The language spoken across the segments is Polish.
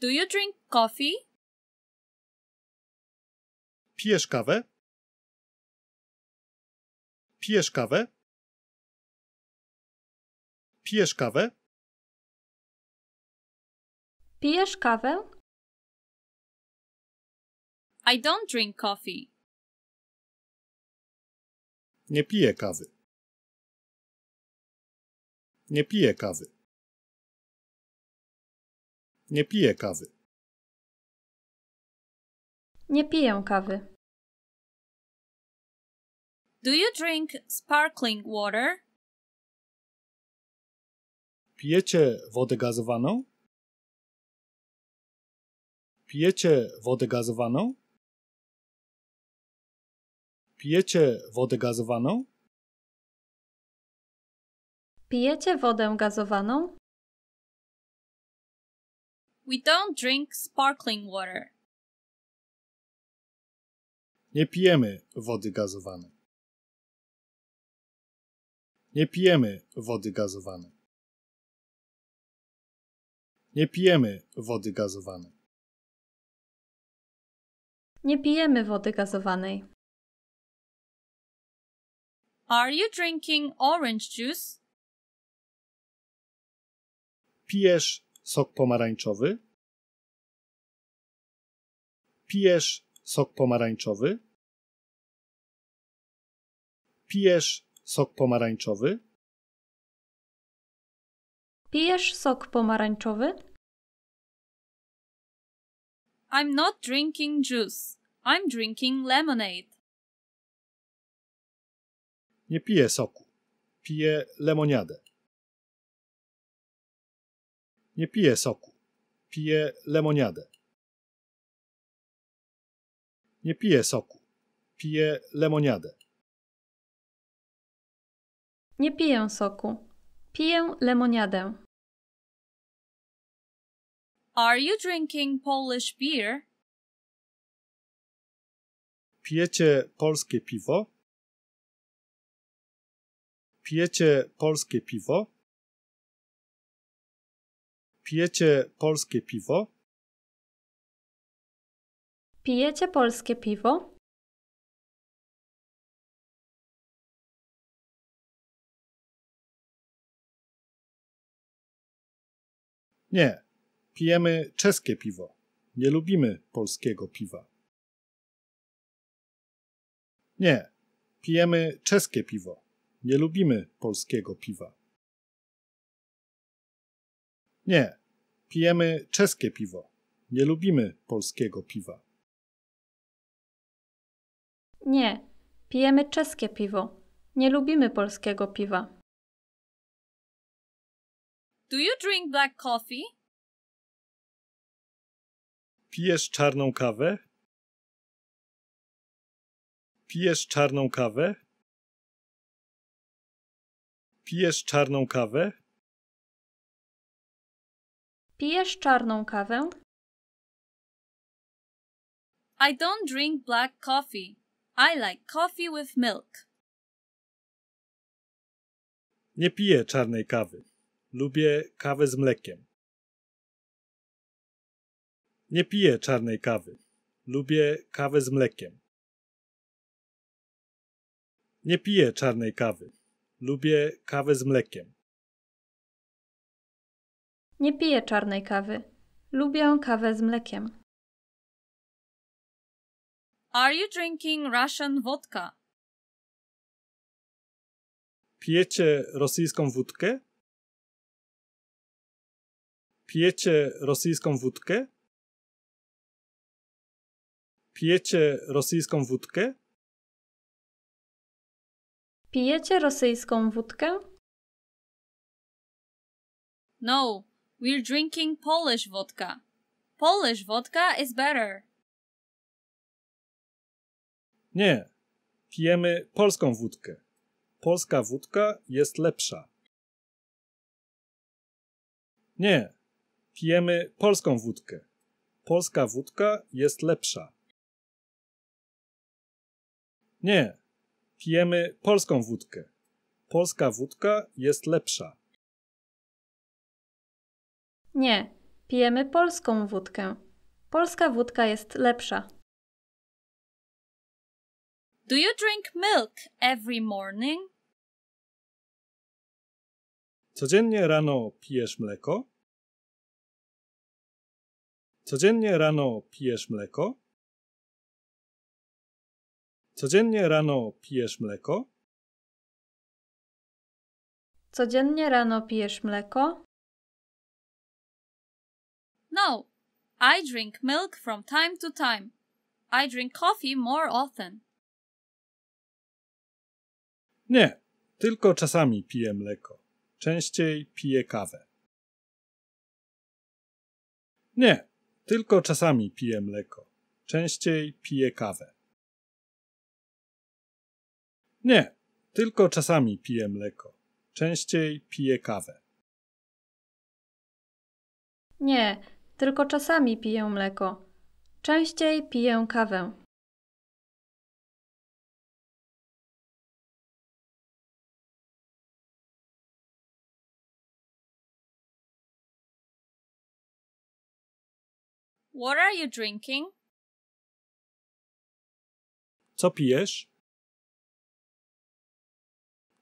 Do you drink coffee? Pijesz kawę? Pijesz kawę? Pijesz kawę? Pijesz kawę? I don't drink coffee. Nie piję kawy. Nie piję kawy. Nie piję kawy. Nie piję kawy. Do you drink sparkling water? Pijecie wodę gazowaną? Pijecie wodę gazowaną? Pijecie wodę gazowaną? Pijecie wodę gazowaną? We don't drink sparkling water. Nie pijemy wody gazowanej. Nie pijemy wody gazowanej. Nie pijemy wody gazowanej. Nie pijemy wody gazowanej. Are you drinking orange juice? Pijesz sok pomarańczowy, pijesz sok pomarańczowy, pijesz sok pomarańczowy, pijesz sok pomarańczowy. I'm not drinking juice. I'm drinking lemonade. Nie piję soku. Piję lemoniadę. Nie piję soku. Piję lemoniadę. Nie piję soku. Piję lemoniadę. Nie piję soku. Piję lemoniadę. Are you drinking Polish beer? Pijecie polskie piwo? Pijecie polskie piwo? pijecie polskie piwo? Pijecie polskie piwo? Nie, pijemy czeskie piwo. Nie lubimy polskiego piwa. Nie, pijemy czeskie piwo. Nie lubimy polskiego piwa. Nie, pijemy czeskie piwo. Nie lubimy polskiego piwa. Nie, pijemy czeskie piwo. Nie lubimy polskiego piwa. Do you drink black coffee? Pijesz czarną kawę? Pijesz czarną kawę? Pijesz czarną kawę? Pijesz czarną kawę? I don't drink black coffee. I like coffee with milk. Nie piję czarnej kawy. Lubię kawę z mlekiem. Nie piję czarnej kawy. Lubię kawę z mlekiem. Nie piję czarnej kawy. Lubię kawę z mlekiem. Nie piję czarnej kawy. Lubię kawę z mlekiem. Are you drinking Russian vodka? Pijecie rosyjską wódkę? Pijecie rosyjską wódkę? Pijecie rosyjską wódkę? Pijecie rosyjską wódkę? No, We're drinking Polish vodka. Polish vodka is better. Nie. Pijemy polską wódkę. Polska wódka jest lepsza. Nie. Pijemy polską wódkę. Polska wódka jest lepsza. Nie. Pijemy polską wódkę. Polska wódka jest lepsza. Nie, pijemy polską wódkę. Polska wódka jest lepsza. Do you drink milk every morning? Codziennie rano pijesz mleko? Codziennie rano pijesz mleko? Codziennie rano pijesz mleko? Codziennie rano pijesz mleko? No, I drink milk from time to time. I drink coffee more often. Nie, tylko czasami piję mleko. Częściej piję kawę. Nie, tylko czasami piję mleko. Częściej piję kawę. Nie, tylko czasami piję mleko. Częściej piję kawę. Nie, tylko czasami piję mleko. Częściej piję kawę. What are you drinking? Co pijesz?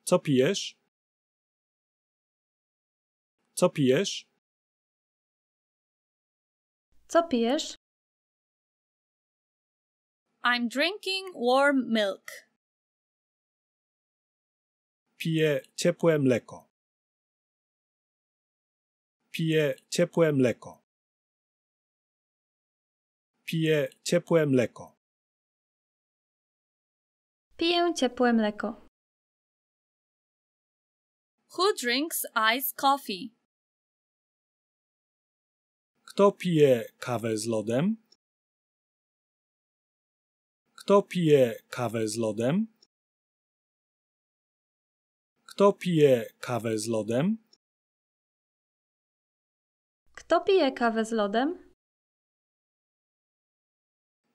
Co pijesz? Co pijesz? Co pijesz? I'm drinking warm milk. Piję ciepłe mleko. Piję ciepłe mleko. Piję ciepłe mleko. Piję ciepłe mleko. Who drinks iced coffee? Kto pije kawę z lodem? Kto pije kawę z lodem? Kto pije kawę z lodem? Kto pije kawę z lodem?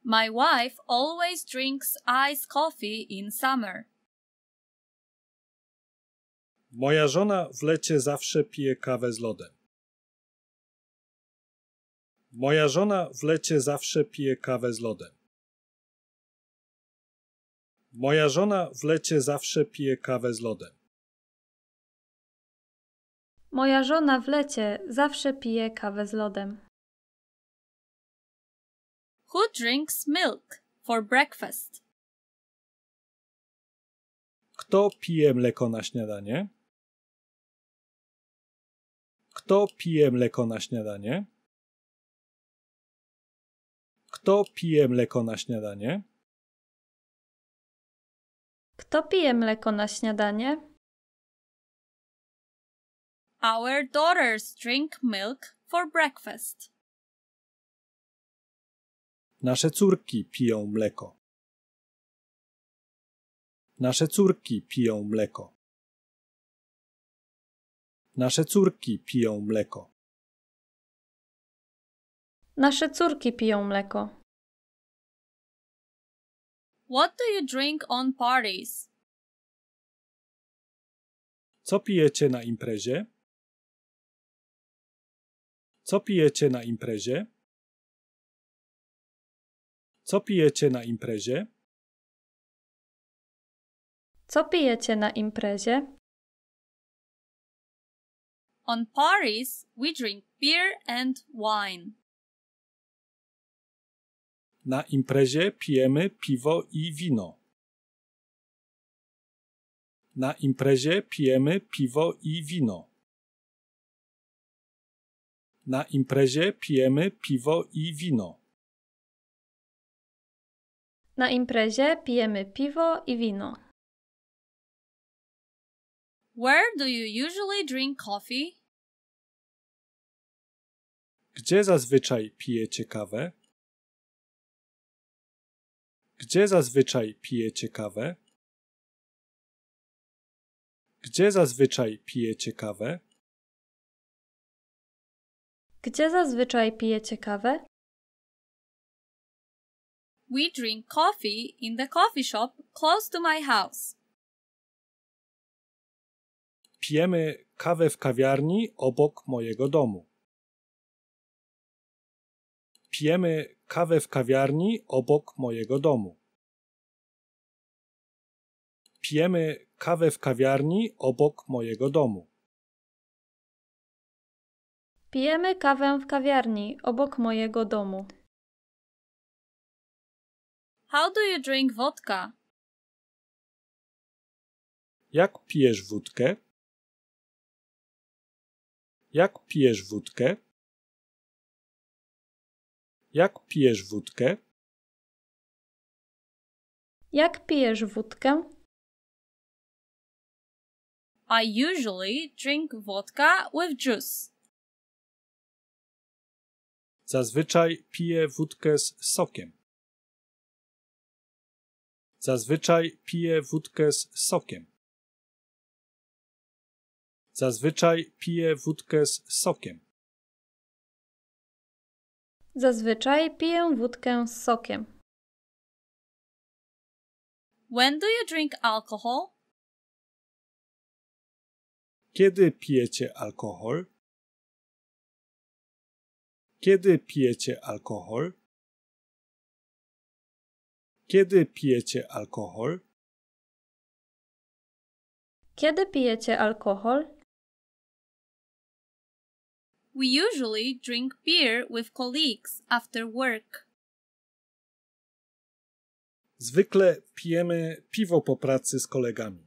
My wife always drinks ice coffee in summer. Moja żona w lecie zawsze pije kawę z lodem. Moja żona w lecie zawsze pije kawę z lodem. Moja żona w lecie zawsze pije kawę z lodem. Moja żona w lecie zawsze pije kawę z lodem. Who drinks milk for breakfast? Kto pije mleko na śniadanie? Kto pije mleko na śniadanie? Kto pije mleko na śniadanie? Kto pije mleko na śniadanie? Our daughters drink milk for breakfast. Nasze córki piją mleko. Nasze córki piją mleko. Nasze córki piją mleko. Nasze córki piją mleko. What do you drink on parties? Co pijecie na imprezie? Co pijecie na imprezie? Co pijecie na imprezie? Co pijecie na imprezie? On parties we drink beer and wine. Na imprezie pijemy piwo i wino. Na imprezie pijemy piwo i wino. Na imprezie pijemy piwo i wino. Na imprezie pijemy piwo i wino. Where do you usually drink coffee? Gdzie zazwyczaj pijecie kawę? Gdzie zazwyczaj pijecie kawę? Gdzie zazwyczaj pijecie kawę? Gdzie zazwyczaj pijecie kawę? We drink coffee in the coffee shop close to my house. Pijemy kawę w kawiarni obok mojego domu. Pijemy kawę w kawiarni obok mojego domu. Pijemy kawę w kawiarni obok mojego domu. Pijemy kawę w kawiarni obok mojego domu. How do you drink vodka? Jak pijesz wódkę? Jak pijesz wódkę? Jak pijesz wódkę? Jak pijesz wódkę? I usually drink vodka with juice. Zazwyczaj piję wódkę z sokiem. Zazwyczaj piję wódkę z sokiem. Zazwyczaj piję wódkę z sokiem. Zazwyczaj piję wódkę z sokiem. When do you drink alcohol? Kiedy pijecie alkohol? Kiedy pijecie alkohol? Kiedy pijecie alkohol? Kiedy pijecie alkohol? We usually drink beer with colleagues after work. Zwykle pijemy piwo po pracy z kolegami.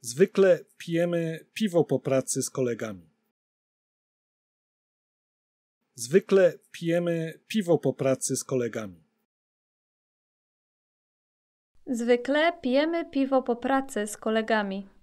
Zwykle pijemy piwo po pracy z kolegami. Zwykle pijemy piwo po pracy z kolegami. Zwykle pijemy piwo po pracy z kolegami.